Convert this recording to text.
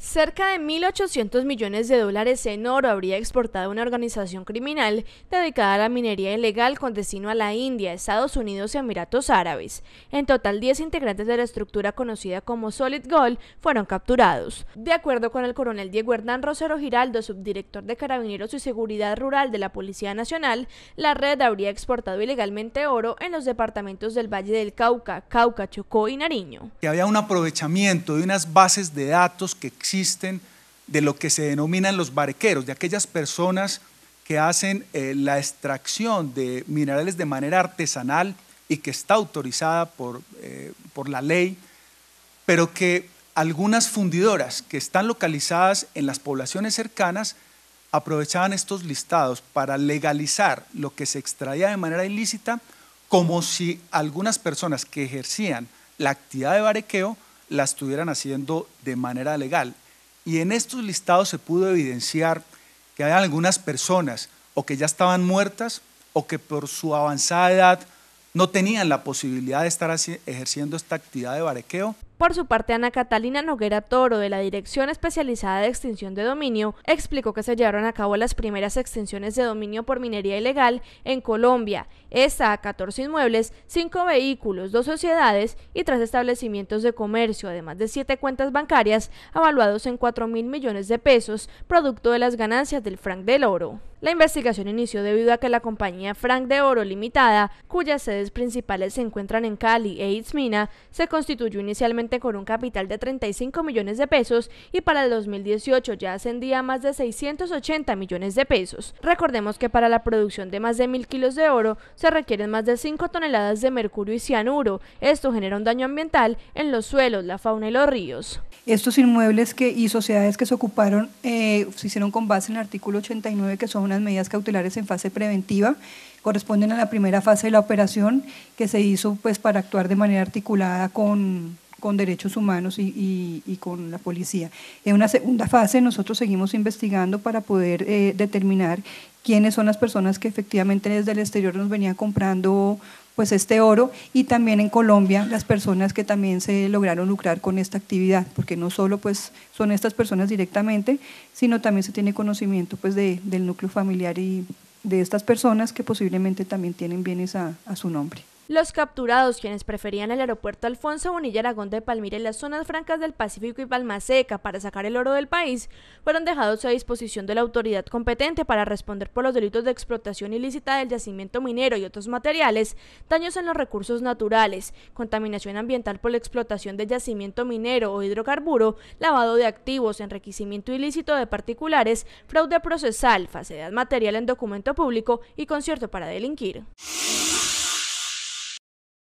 Cerca de 1.800 millones de dólares en oro habría exportado una organización criminal dedicada a la minería ilegal con destino a la India, Estados Unidos y Emiratos Árabes. En total, 10 integrantes de la estructura conocida como Solid Gold fueron capturados. De acuerdo con el coronel Diego Hernán Rosero Giraldo, subdirector de Carabineros y Seguridad Rural de la Policía Nacional, la red habría exportado ilegalmente oro en los departamentos del Valle del Cauca, Cauca, Chocó y Nariño. había un aprovechamiento de unas bases de datos que existen de lo que se denominan los barqueros, de aquellas personas que hacen eh, la extracción de minerales de manera artesanal y que está autorizada por, eh, por la ley, pero que algunas fundidoras que están localizadas en las poblaciones cercanas aprovechaban estos listados para legalizar lo que se extraía de manera ilícita, como si algunas personas que ejercían la actividad de barequeo la estuvieran haciendo de manera legal. Y en estos listados se pudo evidenciar que había algunas personas o que ya estaban muertas o que por su avanzada edad no tenían la posibilidad de estar ejerciendo esta actividad de barequeo. Por su parte, Ana Catalina Noguera Toro, de la Dirección Especializada de Extinción de Dominio, explicó que se llevaron a cabo las primeras extensiones de dominio por minería ilegal en Colombia. Esta a 14 inmuebles, 5 vehículos, 2 sociedades y 3 establecimientos de comercio, además de 7 cuentas bancarias avaluados en 4 mil millones de pesos, producto de las ganancias del franc del oro. La investigación inició debido a que la compañía Franc de Oro Limitada, cuyas sedes principales se encuentran en Cali e Itzmina, se constituyó inicialmente con un capital de 35 millones de pesos y para el 2018 ya ascendía a más de 680 millones de pesos. Recordemos que para la producción de más de 1.000 kilos de oro se requieren más de 5 toneladas de mercurio y cianuro. Esto genera un daño ambiental en los suelos, la fauna y los ríos. Estos inmuebles que, y sociedades que se ocuparon eh, se hicieron con base en el artículo 89, que son unas medidas cautelares en fase preventiva corresponden a la primera fase de la operación que se hizo pues para actuar de manera articulada con con derechos humanos y, con la policía. En una segunda fase nosotros seguimos investigando para poder eh, determinar quiénes son las personas que efectivamente desde el exterior nos venían comprando pues este oro y también en Colombia las personas que también se lograron lucrar con esta actividad, porque no solo pues son estas personas directamente, sino también se tiene conocimiento pues de, del núcleo familiar y de estas personas que posiblemente también tienen bienes a su nombre. Los capturados, quienes preferían el aeropuerto Alfonso Bonilla Aragón de Palmira y las zonas francas del Pacífico y Palmaseca para sacar el oro del país, fueron dejados a disposición de la autoridad competente para responder por los delitos de explotación ilícita del yacimiento minero y otros materiales, daños en los recursos naturales, contaminación ambiental por la explotación de yacimiento minero o hidrocarburo, lavado de activos, enriquecimiento ilícito de particulares, fraude procesal, falsedad material en documento público y concierto para delinquir.